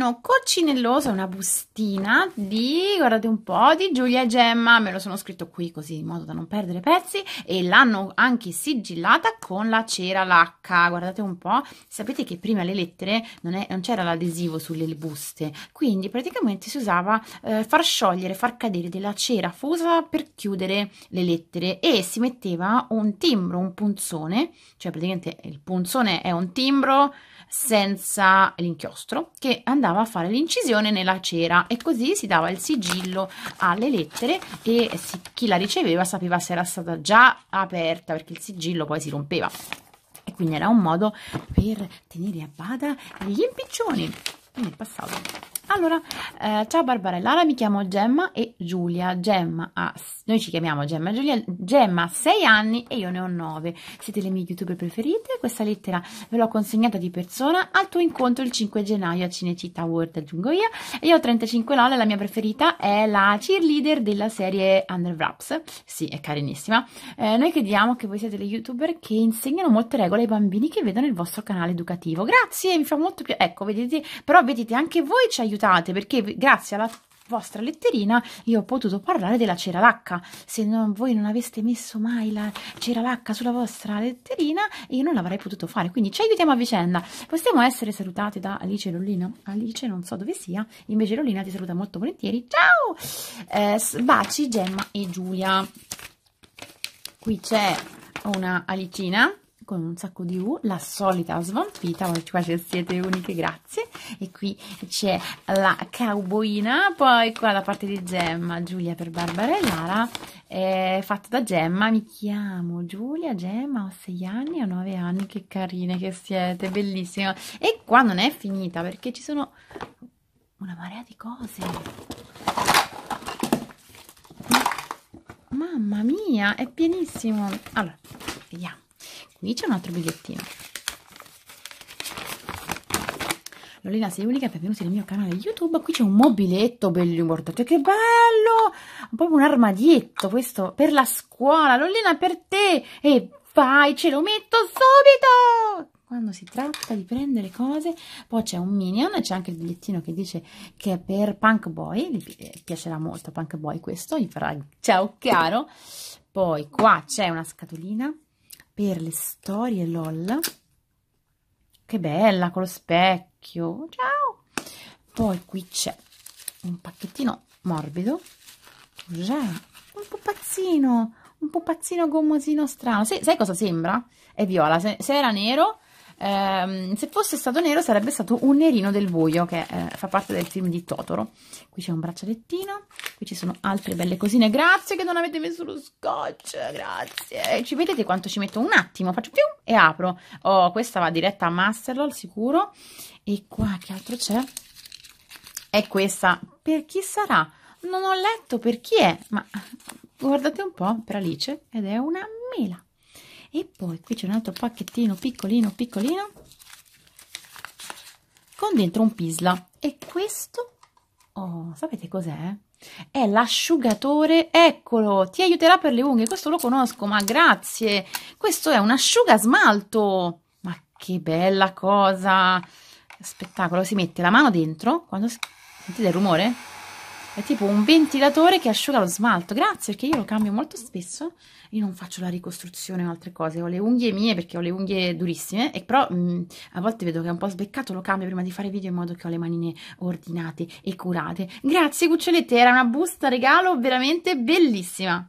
pochino coccinellosa, una bustina di, guardate un po', di Giulia e Gemma, me lo sono scritto qui così in modo da non perdere pezzi e l'hanno anche sigillata con la cera lacca, guardate un po', sapete che prima le lettere non, non c'era l'adesivo sulle buste, quindi praticamente si usava eh, far sciogliere, far cadere della cera fusa per chiudere le lettere e si metteva un timbro, un punzone, cioè praticamente il punzone è un timbro senza l'inchiostro che andava andava a fare l'incisione nella cera e così si dava il sigillo alle lettere e si, chi la riceveva sapeva se era stata già aperta perché il sigillo poi si rompeva e quindi era un modo per tenere a bada gli impiccioni nel passato allora, eh, ciao Barbarella, allora mi chiamo Gemma e Giulia. Gemma ha, noi ci chiamiamo Gemma e Giulia. Gemma ha 6 anni e io ne ho 9. Siete le mie youtuber preferite. Questa lettera ve l'ho consegnata di persona al tuo incontro il 5 gennaio a Cinecittà World, aggiungo io. E io ho 35 lol, la mia preferita è la cheerleader della serie Under Wraps. Sì, è carinissima. Eh, noi crediamo che voi siete le youtuber che insegnano molte regole ai bambini che vedono il vostro canale educativo. Grazie, mi fa molto piacere. Ecco, vedete, però vedete anche voi ci aiutate aiutate perché grazie alla vostra letterina io ho potuto parlare della cera lacca se non, voi non aveste messo mai la cera lacca sulla vostra letterina io non l'avrei potuto fare quindi ci aiutiamo a vicenda possiamo essere salutate da Alice e Lollina Alice non so dove sia invece Lollina ti saluta molto volentieri ciao eh, baci Gemma e Giulia qui c'è una Alicina con un sacco di U, la solita svampita, voi qua siete uniche, grazie, e qui c'è la cowboyina, poi qua la parte di Gemma, Giulia per Barbara e Lara, è fatta da Gemma, mi chiamo Giulia, Gemma, ho 6 anni, ho 9 anni, che carine che siete, bellissima, e qua non è finita perché ci sono una marea di cose, Mamma mia, è pienissimo. Allora, vediamo. Qui c'è un altro bigliettino. Lolina Seulica, benvenuti nel mio canale YouTube. Qui c'è un mobiletto bellissimo, guardate che bello! Proprio un armadietto, questo per la scuola. Lolina, per te! E vai, ce lo metto subito! Quando si tratta di prendere cose, poi c'è un minion, c'è anche il bigliettino che dice che è per Punk Boy, gli piacerà molto a Punk Boy questo, gli farà ciao caro. Poi qua c'è una scatolina per le storie LOL. Che bella, con lo specchio. Ciao! Poi qui c'è un pacchettino morbido. Già, un pupazzino, un pupazzino gommosino strano. Sì, sai cosa sembra? È viola. Se, se era nero Ehm, se fosse stato nero sarebbe stato un nerino del buio che eh, fa parte del film di Totoro. Qui c'è un braccialettino, qui ci sono altre belle cosine. Grazie che non avete messo lo scotch, grazie. Ci vedete quanto ci metto? Un attimo, faccio più e apro. Oh, questa va diretta a Masterlord sicuro. E qua che altro c'è? È questa. Per chi sarà? Non ho letto per chi è, ma guardate un po' per Alice ed è una mela e poi qui c'è un altro pacchettino piccolino piccolino con dentro un pisla e questo oh, sapete cos'è? è l'asciugatore eccolo ti aiuterà per le unghie questo lo conosco ma grazie questo è un asciugasmalto ma che bella cosa spettacolo si mette la mano dentro quando sentite il rumore è tipo un ventilatore che asciuga lo smalto. Grazie, perché io lo cambio molto spesso. Io non faccio la ricostruzione o altre cose. Ho le unghie mie perché ho le unghie durissime. E però mh, mm, a volte vedo che è un po' sbeccato, lo cambio prima di fare video in modo che ho le manine ordinate e curate. Grazie, cuccioletti. Era una busta regalo veramente bellissima.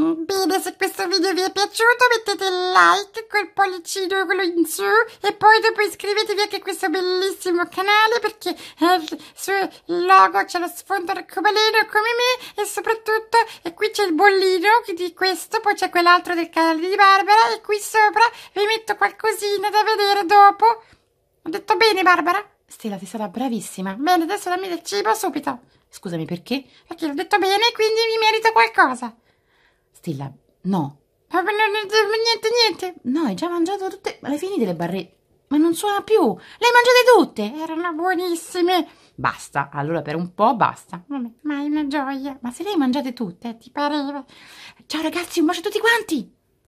Bene, se questo video vi è piaciuto mettete il like col pollicino quello in su e poi dopo iscrivetevi anche a questo bellissimo canale perché eh, sul logo c'è lo sfondo arcobaleno come me e soprattutto e qui c'è il bollino di questo, poi c'è quell'altro del canale di Barbara e qui sopra vi metto qualcosina da vedere dopo. Ho detto bene Barbara? Stella, ti sarà bravissima. Bene, adesso dammi del cibo subito. Scusami perché? Perché l'ho detto bene e quindi mi merito qualcosa pastilla? No. Ma niente, niente. No, hai già mangiato tutte. Ma le finite le barrette? Ma non suona più. Le hai mangiate tutte? Erano buonissime. Basta. Allora per un po' basta. ma è una gioia. Ma se le hai mangiate tutte, ti pareva. Ciao ragazzi, un bacio a tutti quanti.